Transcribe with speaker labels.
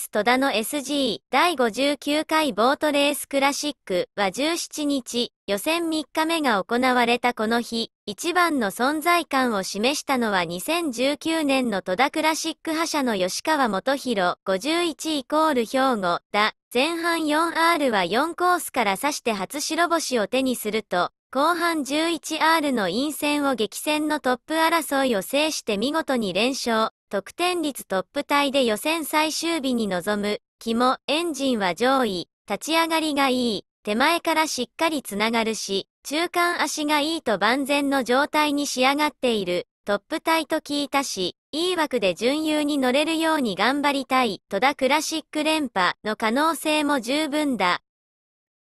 Speaker 1: ス戸田の SG 第59回ボートレースクラシックは17日、予選3日目が行われたこの日、一番の存在感を示したのは2019年の戸田クラシック覇者の吉川元弘51イコール兵庫だ。前半 4R は4コースから指して初白星を手にすると、後半 11R の陰線を激戦のトップ争いを制して見事に連勝、得点率トップタイで予選最終日に臨む、肝、エンジンは上位、立ち上がりがいい、手前からしっかりつながるし、中間足がいいと万全の状態に仕上がっている、トップタイと聞いたし、いい枠で順優に乗れるように頑張りたい、戸田クラシック連覇の可能性も十分だ。